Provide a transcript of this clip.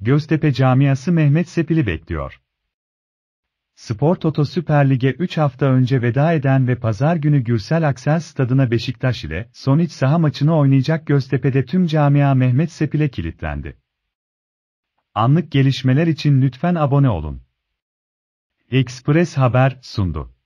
Göztepe camiası Mehmet Sepil'i bekliyor. Spor Toto Süper Lig'e 3 hafta önce veda eden ve pazar günü Gürsel Aksel stadına Beşiktaş ile son iç saha maçını oynayacak Göztepe'de tüm camia Mehmet Sepil'e kilitlendi. Anlık gelişmeler için lütfen abone olun. Express Haber sundu.